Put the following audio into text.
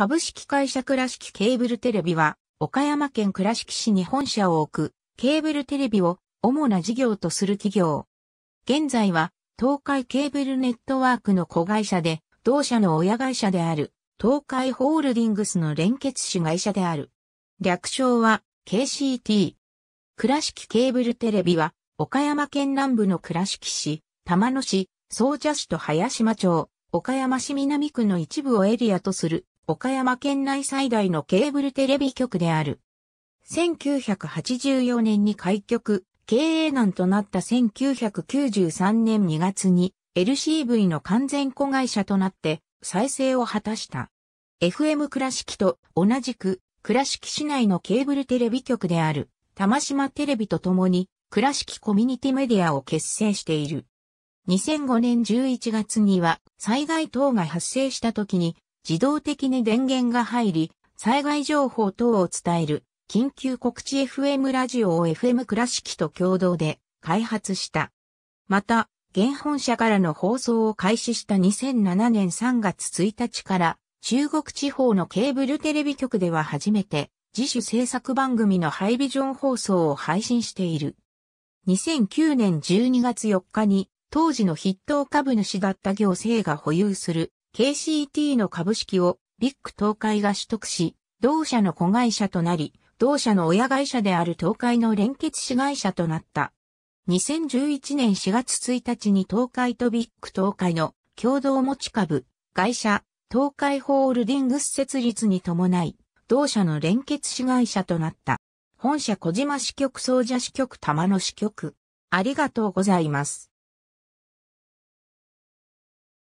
株式会社倉敷ケーブルテレビは、岡山県倉敷市に本社を置く、ケーブルテレビを主な事業とする企業。現在は、東海ケーブルネットワークの子会社で、同社の親会社である、東海ホールディングスの連結子会社である。略称は、KCT。倉敷ケーブルテレビは、岡山県南部の倉敷市、玉野市、総社市と林間町、岡山市南区の一部をエリアとする岡山県内最大のケーブルテレビ局である。1984年に開局、経営難となった1993年2月に LCV の完全子会社となって再生を果たした。FM 倉敷と同じく倉敷市内のケーブルテレビ局である玉島テレビと共に倉敷コミュニティメディアを結成している。2005年11月には災害等が発生した時に自動的に電源が入り、災害情報等を伝える、緊急告知 FM ラジオを FM 倉敷と共同で開発した。また、現本社からの放送を開始した2007年3月1日から、中国地方のケーブルテレビ局では初めて、自主制作番組のハイビジョン放送を配信している。2009年12月4日に、当時の筆頭株主だった行政が保有する KCT の株式をビッグ東海が取得し、同社の子会社となり、同社の親会社である東海の連結子会社となった。2011年4月1日に東海とビッグ東海の共同持ち株、会社、東海ホールディングス設立に伴い、同社の連結子会社となった。本社小島支局総社支局玉野支局。ありがとうございます。